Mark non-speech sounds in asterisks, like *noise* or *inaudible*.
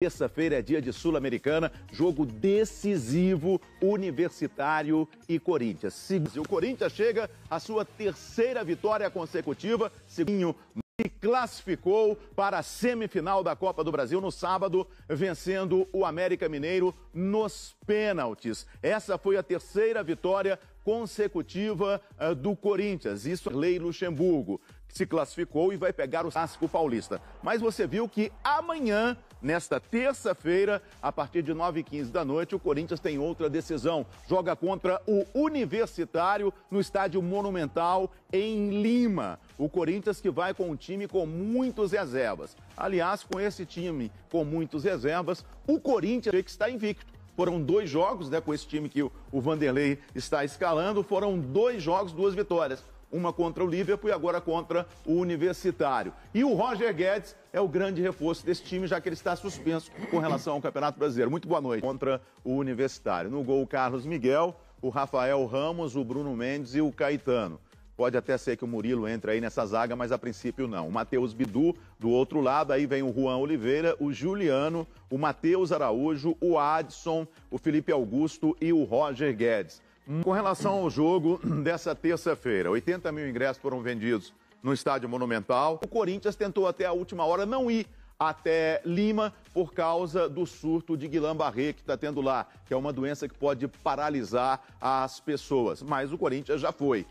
Terça-feira é dia de Sul-Americana, jogo decisivo, Universitário e Corinthians. O Corinthians chega à sua terceira vitória consecutiva, seguindo e classificou para a semifinal da Copa do Brasil no sábado, vencendo o América Mineiro nos pênaltis. Essa foi a terceira vitória consecutiva uh, do Corinthians. Isso é Lei Luxemburgo, que se classificou e vai pegar o Clássico Paulista. Mas você viu que amanhã, nesta terça-feira, a partir de 9h15 da noite, o Corinthians tem outra decisão. Joga contra o Universitário no Estádio Monumental, em Lima. O Corinthians que vai com um time com muitas reservas. Aliás, com esse time com muitas reservas, o Corinthians que está invicto foram dois jogos, né, com esse time que o, o Vanderlei está escalando, foram dois jogos, duas vitórias uma contra o Liverpool e agora contra o Universitário. E o Roger Guedes é o grande reforço desse time, já que ele está suspenso com relação ao Campeonato Brasileiro. Muito boa noite. Contra o Universitário. No gol, o Carlos Miguel, o Rafael Ramos, o Bruno Mendes e o Caetano. Pode até ser que o Murilo entre aí nessa zaga, mas a princípio não. O Matheus Bidu do outro lado, aí vem o Juan Oliveira, o Juliano, o Matheus Araújo, o Adson, o Felipe Augusto e o Roger Guedes. Com relação ao jogo *clears throat* dessa terça-feira, 80 mil ingressos foram vendidos no Estádio Monumental. O Corinthians tentou até a última hora não ir até Lima por causa do surto de Guilherme barré que está tendo lá, que é uma doença que pode paralisar as pessoas. Mas o Corinthians já foi.